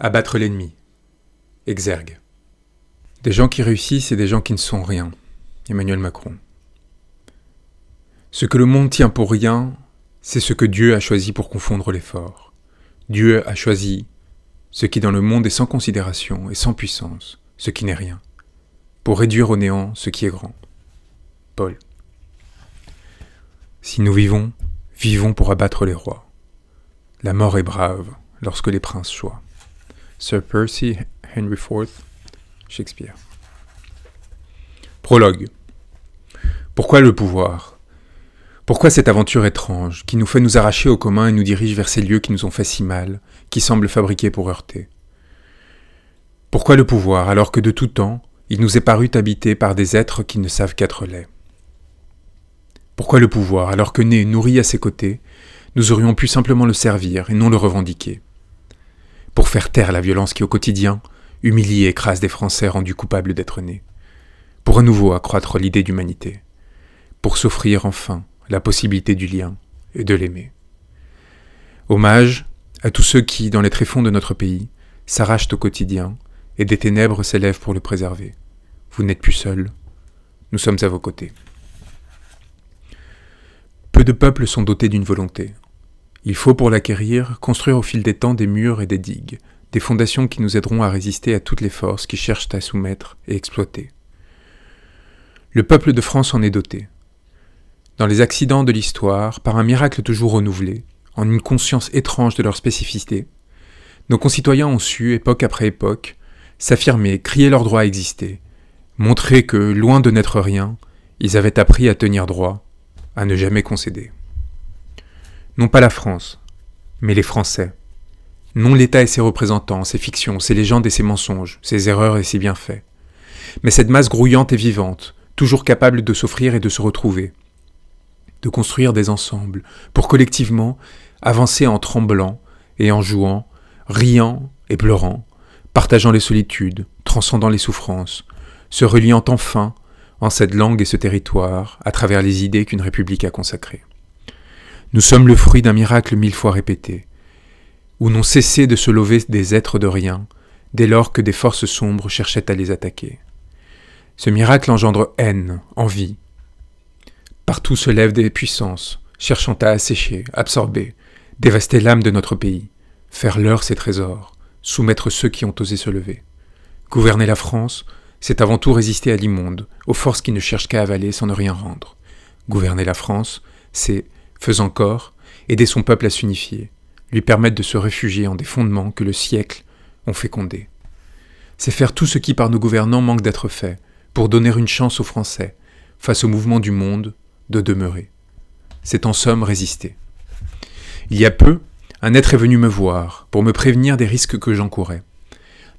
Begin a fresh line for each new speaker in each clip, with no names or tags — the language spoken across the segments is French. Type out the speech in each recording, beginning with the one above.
Abattre l'ennemi. Exergue. Des gens qui réussissent et des gens qui ne sont rien. Emmanuel Macron. Ce que le monde tient pour rien, c'est ce que Dieu a choisi pour confondre les forts. Dieu a choisi ce qui dans le monde est sans considération et sans puissance, ce qui n'est rien, pour réduire au néant ce qui est grand. Paul. Si nous vivons, vivons pour abattre les rois. La mort est brave lorsque les princes choient. Sir Percy Henry IV, Shakespeare. Prologue. Pourquoi le pouvoir Pourquoi cette aventure étrange qui nous fait nous arracher au commun et nous dirige vers ces lieux qui nous ont fait si mal, qui semblent fabriqués pour heurter Pourquoi le pouvoir alors que de tout temps, il nous est paru habité par des êtres qui ne savent qu'être laids Pourquoi le pouvoir alors que né, nourri à ses côtés, nous aurions pu simplement le servir et non le revendiquer pour faire taire la violence qui au quotidien humilie et écrase des Français rendus coupables d'être nés, pour à nouveau accroître l'idée d'humanité, pour s'offrir enfin la possibilité du lien et de l'aimer. Hommage à tous ceux qui, dans les tréfonds de notre pays, s'arrachent au quotidien et des ténèbres s'élèvent pour le préserver. Vous n'êtes plus seuls, nous sommes à vos côtés. Peu de peuples sont dotés d'une volonté, il faut pour l'acquérir construire au fil des temps des murs et des digues, des fondations qui nous aideront à résister à toutes les forces qui cherchent à soumettre et exploiter. Le peuple de France en est doté. Dans les accidents de l'histoire, par un miracle toujours renouvelé, en une conscience étrange de leur spécificité, nos concitoyens ont su, époque après époque, s'affirmer, crier leur droit à exister, montrer que, loin de n'être rien, ils avaient appris à tenir droit, à ne jamais concéder non pas la France, mais les Français. Non l'État et ses représentants, ses fictions, ses légendes et ses mensonges, ses erreurs et ses bienfaits. Mais cette masse grouillante et vivante, toujours capable de s'offrir et de se retrouver. De construire des ensembles, pour collectivement avancer en tremblant et en jouant, riant et pleurant, partageant les solitudes, transcendant les souffrances, se reliant enfin en cette langue et ce territoire à travers les idées qu'une république a consacrées. Nous sommes le fruit d'un miracle mille fois répété, où n'ont cessé de se lever des êtres de rien, dès lors que des forces sombres cherchaient à les attaquer. Ce miracle engendre haine, envie. Partout se lèvent des puissances, cherchant à assécher, absorber, dévaster l'âme de notre pays, faire leur ses trésors, soumettre ceux qui ont osé se lever. Gouverner la France, c'est avant tout résister à l'immonde, aux forces qui ne cherchent qu'à avaler sans ne rien rendre. Gouverner la France, c'est faisant corps, aider son peuple à s'unifier, lui permettre de se réfugier en des fondements que le siècle ont fécondés. C'est faire tout ce qui par nos gouvernants manque d'être fait, pour donner une chance aux Français, face au mouvement du monde, de demeurer. C'est en somme résister. Il y a peu, un être est venu me voir, pour me prévenir des risques que j'encourais.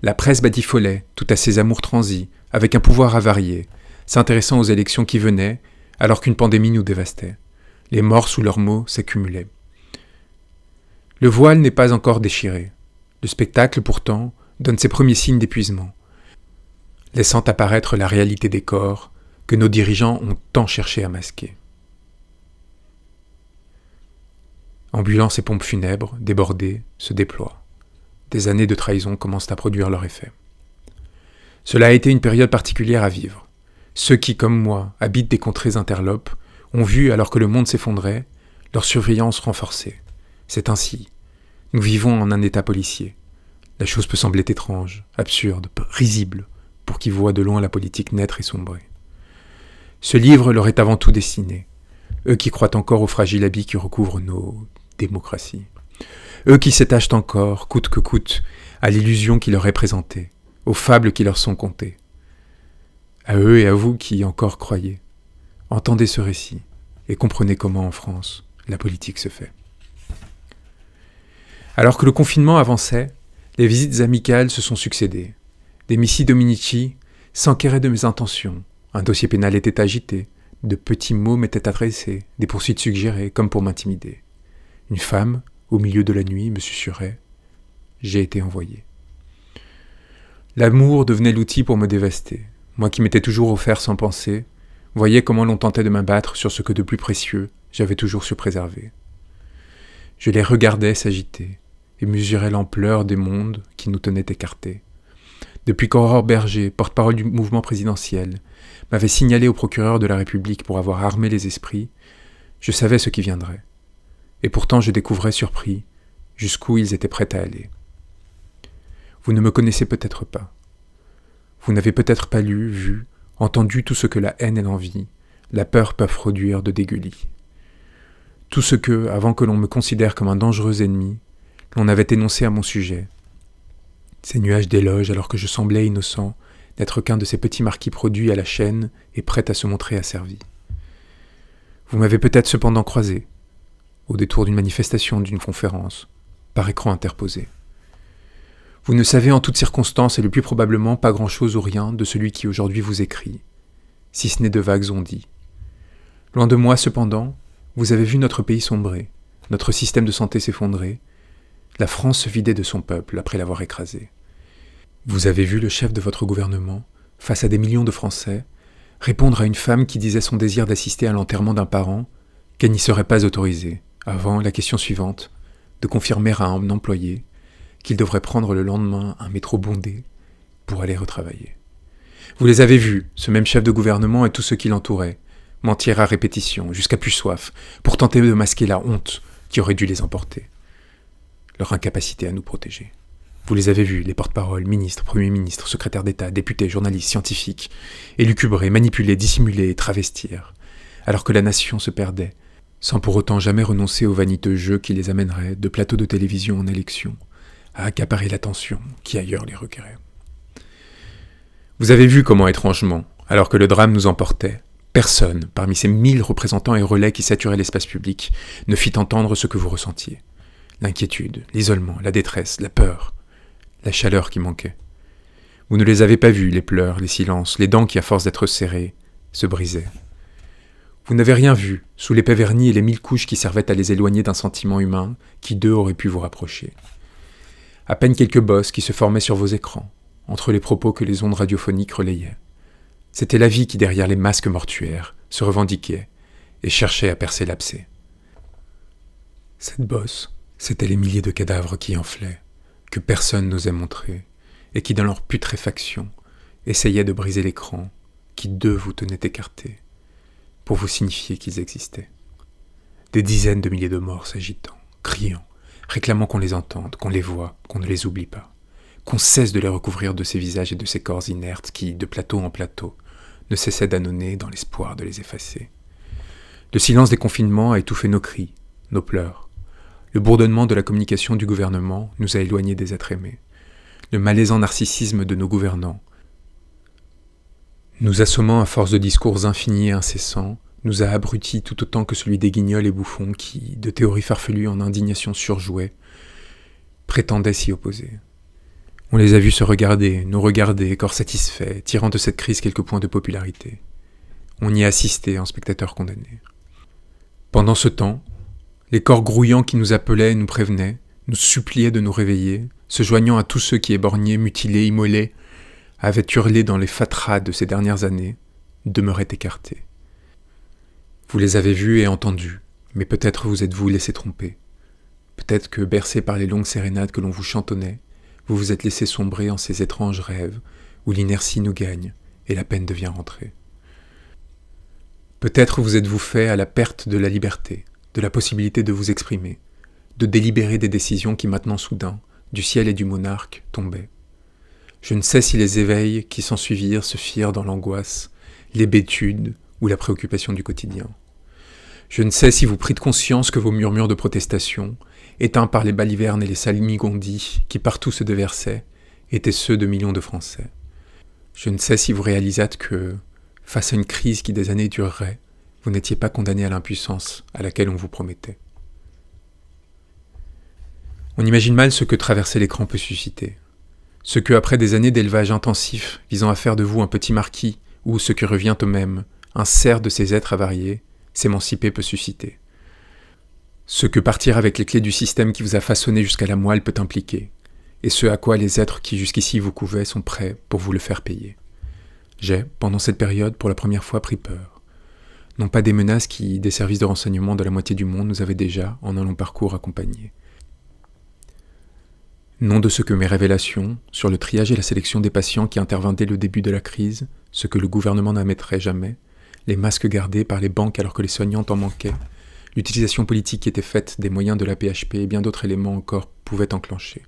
La presse batifolait, tout à ses amours transis, avec un pouvoir avarié, s'intéressant aux élections qui venaient, alors qu'une pandémie nous dévastait. Les morts sous leurs mots s'accumulaient. Le voile n'est pas encore déchiré. Le spectacle, pourtant, donne ses premiers signes d'épuisement, laissant apparaître la réalité des corps que nos dirigeants ont tant cherché à masquer. Ambulances et pompes funèbres, débordées, se déploient. Des années de trahison commencent à produire leur effet. Cela a été une période particulière à vivre. Ceux qui, comme moi, habitent des contrées interlopes ont vu, alors que le monde s'effondrait, leur surveillance renforcée. C'est ainsi. Nous vivons en un état policier. La chose peut sembler étrange, absurde, risible, pour qui voit de loin la politique naître et sombrer. Ce livre leur est avant tout destiné, eux qui croient encore au fragile habit qui recouvre nos démocraties, eux qui s'attachent encore, coûte que coûte, à l'illusion qui leur est présentée, aux fables qui leur sont contées, à eux et à vous qui encore croyez. Entendez ce récit et comprenez comment en France la politique se fait. Alors que le confinement avançait, les visites amicales se sont succédées. Des Missi Dominici s'enquéraient de mes intentions. Un dossier pénal était agité, de petits mots m'étaient adressés, des poursuites suggérées, comme pour m'intimider. Une femme, au milieu de la nuit, me susurrait J'ai été envoyé. L'amour devenait l'outil pour me dévaster. Moi qui m'étais toujours offert sans penser, Voyez comment l'on tentait de m'abattre sur ce que de plus précieux j'avais toujours su préserver. Je les regardais s'agiter et mesurais l'ampleur des mondes qui nous tenaient écartés. Depuis qu'Aurore Berger, porte-parole du mouvement présidentiel, m'avait signalé au procureur de la République pour avoir armé les esprits, je savais ce qui viendrait. Et pourtant je découvrais surpris jusqu'où ils étaient prêts à aller. Vous ne me connaissez peut-être pas. Vous n'avez peut-être pas lu, vu, entendu tout ce que la haine et l'envie, la peur peuvent produire de dégueulis. Tout ce que, avant que l'on me considère comme un dangereux ennemi, l'on avait énoncé à mon sujet. Ces nuages d'éloges alors que je semblais innocent n'être qu'un de ces petits marquis produits à la chaîne et prêt à se montrer asservi. Vous m'avez peut-être cependant croisé, au détour d'une manifestation, d'une conférence, par écran interposé. Vous ne savez en toutes circonstances et le plus probablement pas grand-chose ou rien de celui qui aujourd'hui vous écrit, si ce n'est de vagues dit. Loin de moi, cependant, vous avez vu notre pays sombrer, notre système de santé s'effondrer, la France se vider de son peuple après l'avoir écrasé. Vous avez vu le chef de votre gouvernement, face à des millions de Français, répondre à une femme qui disait son désir d'assister à l'enterrement d'un parent qu'elle n'y serait pas autorisée, avant la question suivante, de confirmer à un employé qu'il devrait prendre le lendemain un métro bondé pour aller retravailler. Vous les avez vus, ce même chef de gouvernement et tous ceux qui l'entouraient, mentir à répétition, jusqu'à plus soif, pour tenter de masquer la honte qui aurait dû les emporter. Leur incapacité à nous protéger. Vous les avez vus, les porte parole ministres, premiers ministres, secrétaires d'État, députés, journalistes, scientifiques, élucubrer, manipuler, dissimuler travestir, alors que la nation se perdait, sans pour autant jamais renoncer aux vaniteux jeux qui les amèneraient de plateaux de télévision en élection, à accaparer l'attention qui ailleurs les requérait. Vous avez vu comment étrangement, alors que le drame nous emportait, personne, parmi ces mille représentants et relais qui saturaient l'espace public, ne fit entendre ce que vous ressentiez. L'inquiétude, l'isolement, la détresse, la peur, la chaleur qui manquait. Vous ne les avez pas vus, les pleurs, les silences, les dents qui, à force d'être serrées, se brisaient. Vous n'avez rien vu sous les vernis et les mille couches qui servaient à les éloigner d'un sentiment humain qui d'eux aurait pu vous rapprocher à peine quelques bosses qui se formaient sur vos écrans, entre les propos que les ondes radiophoniques relayaient. C'était la vie qui, derrière les masques mortuaires, se revendiquait et cherchait à percer l'abcès. Cette bosse, c'était les milliers de cadavres qui enflaient, que personne n'osait montrer, et qui, dans leur putréfaction, essayaient de briser l'écran, qui d'eux vous tenait écartés, pour vous signifier qu'ils existaient. Des dizaines de milliers de morts s'agitant, criant, réclamant qu'on les entende, qu'on les voit, qu'on ne les oublie pas, qu'on cesse de les recouvrir de ces visages et de ces corps inertes qui, de plateau en plateau, ne cessaient d'annonner dans l'espoir de les effacer. Le silence des confinements a étouffé nos cris, nos pleurs. Le bourdonnement de la communication du gouvernement nous a éloignés des êtres aimés. Le malaisant narcissisme de nos gouvernants, nous assommant à force de discours infinis et incessants, nous a abrutis tout autant que celui des guignols et bouffons qui, de théories farfelues en indignation surjouée, prétendaient s'y opposer. On les a vus se regarder, nous regarder, corps satisfaits, tirant de cette crise quelques points de popularité. On y assistait en spectateurs condamnés. Pendant ce temps, les corps grouillants qui nous appelaient nous prévenaient, nous suppliaient de nous réveiller, se joignant à tous ceux qui éborgnés, mutilés, immolés, avaient hurlé dans les fatras de ces dernières années, demeuraient écartés. Vous les avez vus et entendus, mais peut-être vous êtes-vous laissé tromper. Peut-être que, bercé par les longues sérénades que l'on vous chantonnait, vous vous êtes laissé sombrer en ces étranges rêves où l'inertie nous gagne et la peine devient rentrée. Peut-être vous êtes-vous fait à la perte de la liberté, de la possibilité de vous exprimer, de délibérer des décisions qui maintenant soudain, du ciel et du monarque, tombaient. Je ne sais si les éveils qui s'ensuivirent se firent dans l'angoisse, les l'hébétude, ou la préoccupation du quotidien. Je ne sais si vous prîtes conscience que vos murmures de protestation, éteints par les balivernes et les salmigondis qui partout se déversaient, étaient ceux de millions de Français. Je ne sais si vous réalisâtes que, face à une crise qui des années durerait, vous n'étiez pas condamné à l'impuissance à laquelle on vous promettait. On imagine mal ce que traverser l'écran peut susciter. Ce que, après des années d'élevage intensif visant à faire de vous un petit marquis, ou ce qui revient au même, un cerf de ces êtres avariés, s'émanciper peut susciter. Ce que partir avec les clés du système qui vous a façonné jusqu'à la moelle peut impliquer, et ce à quoi les êtres qui jusqu'ici vous couvaient sont prêts pour vous le faire payer. J'ai, pendant cette période, pour la première fois pris peur. Non pas des menaces qui, des services de renseignement de la moitié du monde, nous avaient déjà, en un long parcours, accompagnés. Non de ce que mes révélations, sur le triage et la sélection des patients qui intervint dès le début de la crise, ce que le gouvernement n'admettrait jamais, les masques gardés par les banques alors que les soignants en manquaient, l'utilisation politique qui était faite des moyens de la PHP et bien d'autres éléments encore pouvaient enclencher.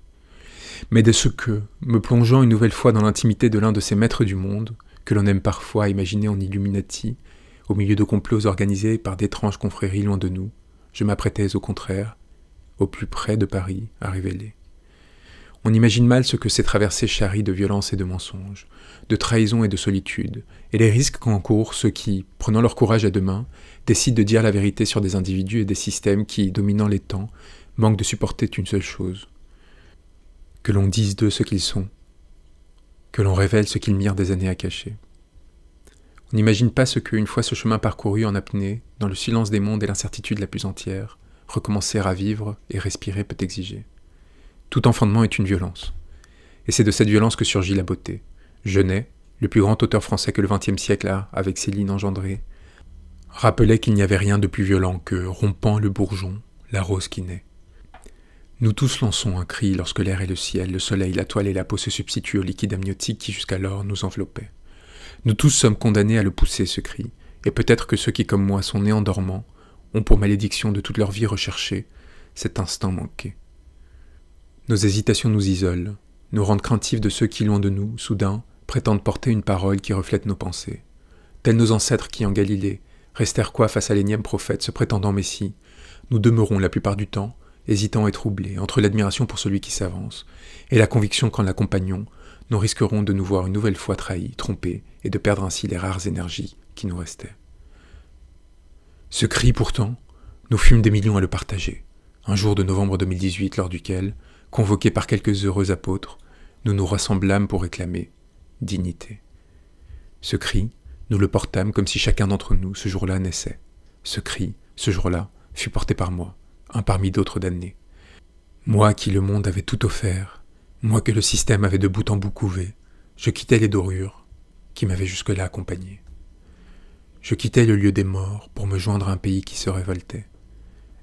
Mais de ce que, me plongeant une nouvelle fois dans l'intimité de l'un de ces maîtres du monde, que l'on aime parfois imaginer en Illuminati, au milieu de complots organisés par d'étranges confréries loin de nous, je m'apprêtais au contraire, au plus près de Paris, à révéler. On imagine mal ce que ces traversées charrient de violence et de mensonges, de trahison et de solitude, et les risques qu'encourent ceux qui, prenant leur courage à deux mains, décident de dire la vérité sur des individus et des systèmes qui, dominant les temps, manquent de supporter une seule chose. Que l'on dise d'eux ce qu'ils sont, que l'on révèle ce qu'ils mirent des années à cacher. On n'imagine pas ce que, une fois ce chemin parcouru en apnée, dans le silence des mondes et l'incertitude la plus entière, recommencer à vivre et respirer peut exiger. Tout enfondement est une violence. Et c'est de cette violence que surgit la beauté. Genet, le plus grand auteur français que le XXe siècle a, avec ses lignes engendrées, rappelait qu'il n'y avait rien de plus violent que, rompant le bourgeon, la rose qui naît. Nous tous lançons un cri lorsque l'air et le ciel, le soleil, la toile et la peau se substituent au liquide amniotique qui jusqu'alors nous enveloppait. Nous tous sommes condamnés à le pousser, ce cri, et peut-être que ceux qui, comme moi, sont nés en dormant, ont pour malédiction de toute leur vie recherché cet instant manqué. Nos hésitations nous isolent, nous rendent craintifs de ceux qui, loin de nous, soudain, prétendent porter une parole qui reflète nos pensées. Tels nos ancêtres qui, en Galilée, restèrent quoi face à l'énième prophète se prétendant Messie, nous demeurons la plupart du temps hésitants et troublés entre l'admiration pour celui qui s'avance et la conviction qu'en l'accompagnant, nous risquerons de nous voir une nouvelle fois trahis, trompés, et de perdre ainsi les rares énergies qui nous restaient. Ce cri, pourtant, nous fûmes des millions à le partager, un jour de novembre 2018 lors duquel, Convoqués par quelques heureux apôtres, nous nous rassemblâmes pour réclamer dignité. Ce cri, nous le portâmes comme si chacun d'entre nous, ce jour-là, naissait. Ce cri, ce jour-là, fut porté par moi, un parmi d'autres damnés. Moi qui le monde avait tout offert, moi que le système avait de bout en bout couvé, je quittais les dorures qui m'avaient jusque-là accompagné. Je quittais le lieu des morts pour me joindre à un pays qui se révoltait.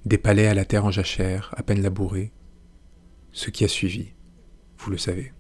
Des palais à la terre en jachère, à peine labourés, ce qui a suivi, vous le savez.